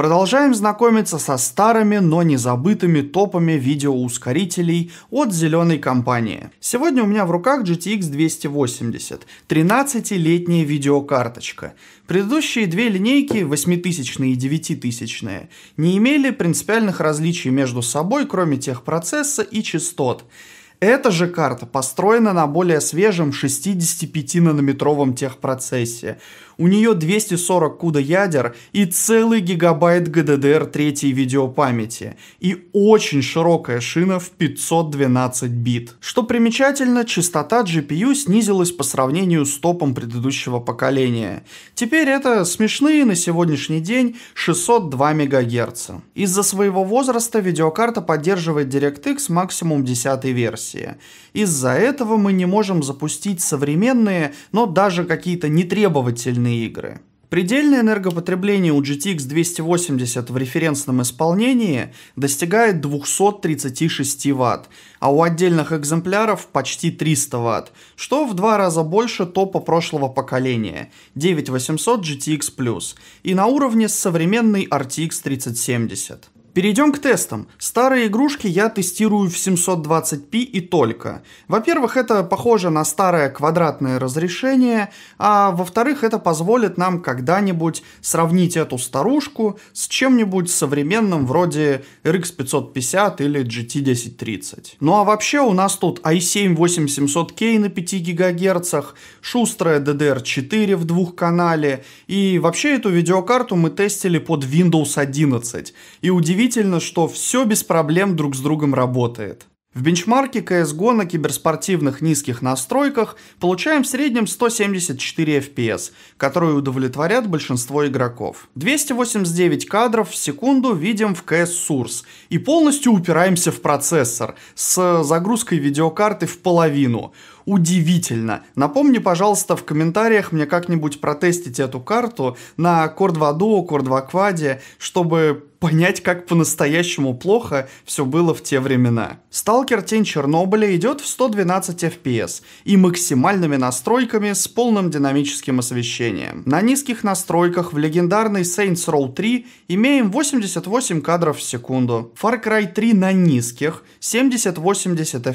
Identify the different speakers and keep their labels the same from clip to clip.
Speaker 1: Продолжаем знакомиться со старыми, но не забытыми топами видеоускорителей от зеленой компании. Сегодня у меня в руках GTX 280, 13-летняя видеокарточка. Предыдущие две линейки, 8000 и 9000, не имели принципиальных различий между собой, кроме техпроцесса и частот. Эта же карта построена на более свежем 65-нанометровом техпроцессе. У нее 240 куда ядер и целый гигабайт GDDR 3 видеопамяти. И очень широкая шина в 512 бит. Что примечательно, частота GPU снизилась по сравнению с топом предыдущего поколения. Теперь это смешные на сегодняшний день 602 МГц. Из-за своего возраста видеокарта поддерживает DirectX максимум 10 версии версии. Из-за этого мы не можем запустить современные, но даже какие-то нетребовательные игры. Предельное энергопотребление у GTX 280 в референсном исполнении достигает 236 Вт, а у отдельных экземпляров почти 300 Вт, что в два раза больше топа прошлого поколения 9800 GTX+, и на уровне с современной RTX 3070. Перейдем к тестам. Старые игрушки я тестирую в 720p и только. Во-первых, это похоже на старое квадратное разрешение, а во-вторых, это позволит нам когда-нибудь сравнить эту старушку с чем-нибудь современным вроде RX 550 или GT 1030. Ну а вообще у нас тут i7-8700K на 5 ГГц, шустрая DDR4 в двухканале, и вообще эту видеокарту мы тестили под Windows 11. И удивительно удивительно, что все без проблем друг с другом работает. В бенчмарке CSGO на киберспортивных низких настройках получаем в среднем 174 FPS, которые удовлетворят большинство игроков. 289 кадров в секунду видим в CS Source и полностью упираемся в процессор с загрузкой видеокарты в половину удивительно. Напомни, пожалуйста, в комментариях мне как-нибудь протестить эту карту на Core 2 Duo, Core 2 Quad, чтобы понять, как по-настоящему плохо все было в те времена. Сталкер Тень Чернобыля идет в 112 FPS и максимальными настройками с полным динамическим освещением. На низких настройках в легендарной Saints Row 3 имеем 88 кадров в секунду, Far Cry 3 на низких, 70-80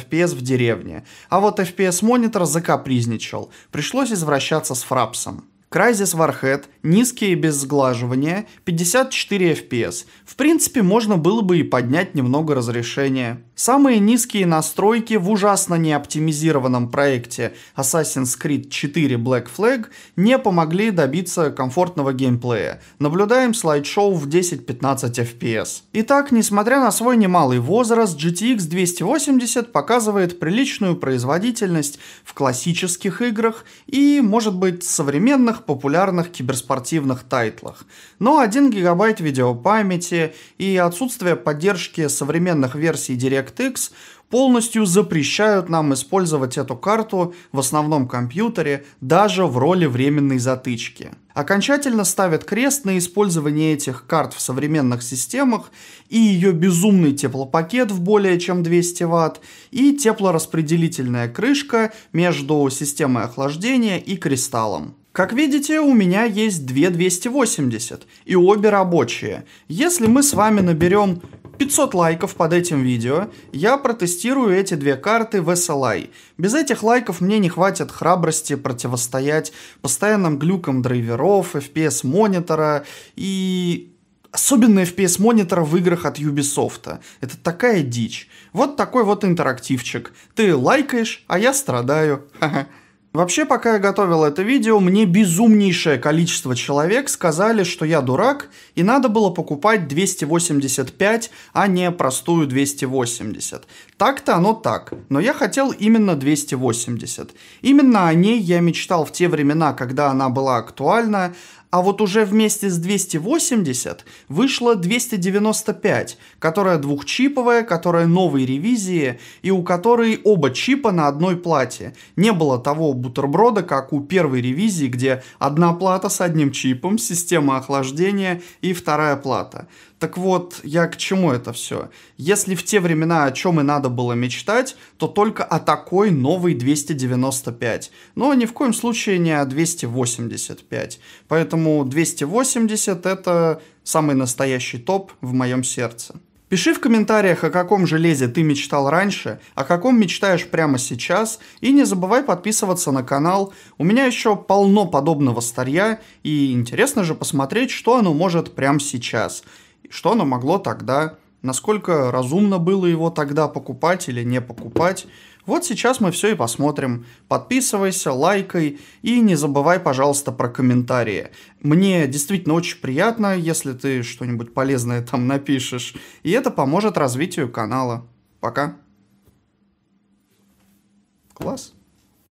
Speaker 1: FPS в деревне, а вот FPS Бес-монитор закапризничал, пришлось извращаться с фрапсом. Crysis Warhead, низкие без сглаживания, 54 FPS. В принципе, можно было бы и поднять немного разрешение. Самые низкие настройки в ужасно неоптимизированном проекте Assassin's Creed 4 Black Flag не помогли добиться комфортного геймплея. Наблюдаем слайдшоу в 10-15 FPS. Итак, несмотря на свой немалый возраст, GTX 280 показывает приличную производительность в классических играх и, может быть, современных популярных киберспортивных тайтлах. Но 1 гигабайт видеопамяти и отсутствие поддержки современных версий DirectX DirectX полностью запрещают нам использовать эту карту в основном компьютере даже в роли временной затычки. Окончательно ставят крест на использование этих карт в современных системах и ее безумный теплопакет в более чем 200 Вт и теплораспределительная крышка между системой охлаждения и кристаллом. Как видите, у меня есть две 280, и обе рабочие. Если мы с вами наберем 500 лайков под этим видео, я протестирую эти две карты в SLI. Без этих лайков мне не хватит храбрости противостоять постоянным глюкам драйверов, FPS монитора и особенно FPS монитора в играх от Ubisoft. Это такая дичь. Вот такой вот интерактивчик. Ты лайкаешь, а я страдаю. Ха-ха. Вообще, пока я готовил это видео, мне безумнейшее количество человек сказали, что я дурак, и надо было покупать 285, а не простую 280. Так-то оно так, но я хотел именно 280. Именно о ней я мечтал в те времена, когда она была актуальна, а вот уже вместе с 280 вышла 295, которая двухчиповая, которая новой ревизии, и у которой оба чипа на одной плате. Не было того бутерброда, как у первой ревизии, где одна плата с одним чипом, система охлаждения и вторая плата. Так вот, я к чему это все? Если в те времена о чем и надо было мечтать, то только о такой новой 295. Но ни в коем случае не о 285. Поэтому 280 это самый настоящий топ в моем сердце. Пиши в комментариях, о каком железе ты мечтал раньше, о каком мечтаешь прямо сейчас, и не забывай подписываться на канал. У меня еще полно подобного старья, и интересно же посмотреть, что оно может прямо сейчас что оно могло тогда, насколько разумно было его тогда покупать или не покупать. Вот сейчас мы все и посмотрим. Подписывайся, лайкай и не забывай, пожалуйста, про комментарии. Мне действительно очень приятно, если ты что-нибудь полезное там напишешь, и это поможет развитию канала. Пока. Класс.